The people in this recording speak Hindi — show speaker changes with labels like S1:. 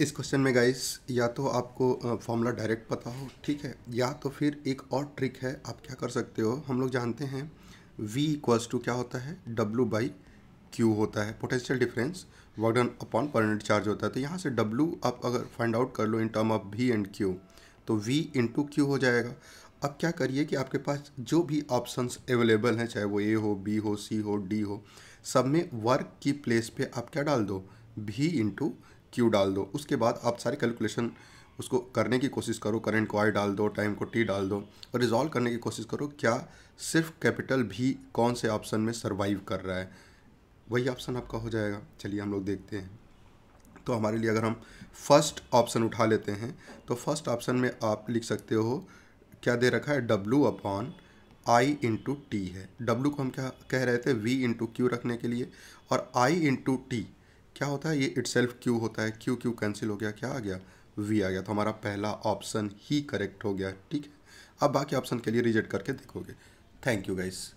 S1: इस क्वेश्चन में गाइस या तो आपको फॉर्मूला डायरेक्ट पता हो ठीक है या तो फिर एक और ट्रिक है आप क्या कर सकते हो हम लोग जानते हैं V इक्वल्स टू क्या होता है W बाई क्यू होता है potential difference work done upon permanent charge होता है तो यहाँ से W आप अगर फाइंड आउट कर लो in term of V and Q तो V इंटू क्यू हो जाएगा अब क्या करिए कि आपके पास जो भी ऑप्शंस अवेलेबल हैं चाहे वो ए हो बी हो सी हो डी हो सब में वर्क की प्लेस पे आप क्या डाल दो भी इंटू क्यू डाल दो उसके बाद आप सारी कैलकुलेशन उसको करने की कोशिश करो करंट को आई डाल दो टाइम को टी डाल दो और रिजॉल्व करने की कोशिश करो क्या सिर्फ कैपिटल भी कौन से ऑप्शन में सर्वाइव कर रहा है वही ऑप्शन आपका हो जाएगा चलिए हम लोग देखते हैं तो हमारे लिए अगर हम फर्स्ट ऑप्शन उठा लेते हैं तो फर्स्ट ऑप्शन में आप लिख सकते हो क्या दे रखा है W upon I into T है डब्लू को हम क्या कह रहे थे वी इंटू क्यू रखने के लिए और आई इंटू टी क्या होता है ये इट सेल्फ क्यू होता है क्यू क्यू कैंसिल हो गया क्या आ गया वी आ गया तो हमारा पहला ऑप्शन ही करेक्ट हो गया ठीक है अब बाकी ऑप्शन के लिए रिजेक्ट करके देखोगे थैंक यू गाइस